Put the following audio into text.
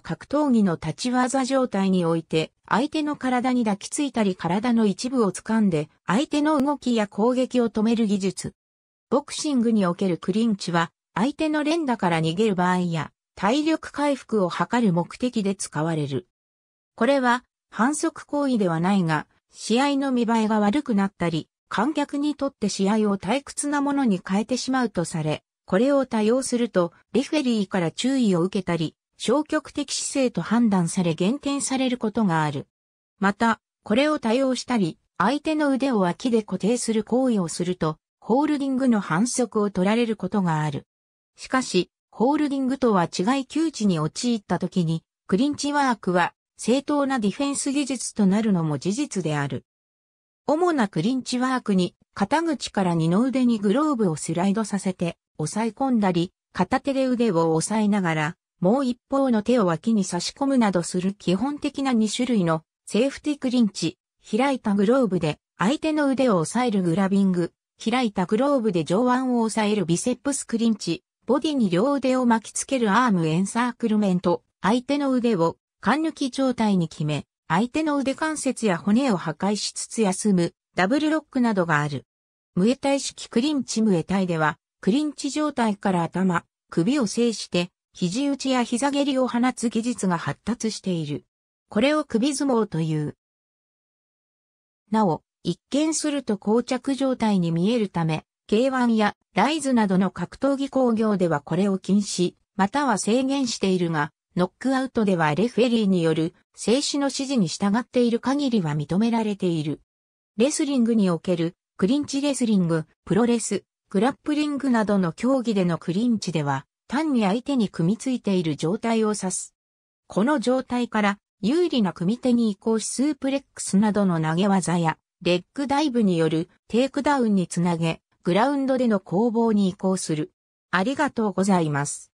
格闘技の立ち技状態において、相手の体に抱きついたり体の一部を掴んで、相手の動きや攻撃を止める技術。ボクシングにおけるクリンチは、相手の連打から逃げる場合や、体力回復を図る目的で使われる。これは、反則行為ではないが、試合の見栄えが悪くなったり、観客にとって試合を退屈なものに変えてしまうとされ、これを多用すると、レフェリーから注意を受けたり、消極的姿勢と判断され減点されることがある。また、これを多用したり、相手の腕を脇で固定する行為をすると、ホールディングの反則を取られることがある。しかし、ホールディングとは違い窮地に陥った時に、クリンチワークは正当なディフェンス技術となるのも事実である。主なクリンチワークに、肩口から二の腕にグローブをスライドさせて、押さえ込んだり、片手で腕を押さえながら、もう一方の手を脇に差し込むなどする基本的な2種類のセーフティクリンチ、開いたグローブで相手の腕を押さえるグラビング、開いたグローブで上腕を押さえるビセップスクリンチ、ボディに両腕を巻きつけるアームエンサークルメント、相手の腕を貫抜き状態に決め、相手の腕関節や骨を破壊しつつ休む、ダブルロックなどがある。ムエタイ式クリンチムエタイでは、クリンチ状態から頭、首を制して、肘打ちや膝蹴りを放つ技術が発達している。これを首相撲という。なお、一見すると膠着状態に見えるため、K1 やライズなどの格闘技工業ではこれを禁止、または制限しているが、ノックアウトではレフェリーによる静止の指示に従っている限りは認められている。レスリングにおけるクリンチレスリング、プロレス、グラップリングなどの競技でのクリンチでは、単に相手に組みついている状態を指す。この状態から有利な組手に移行しスープレックスなどの投げ技やレッグダイブによるテイクダウンにつなげグラウンドでの攻防に移行する。ありがとうございます。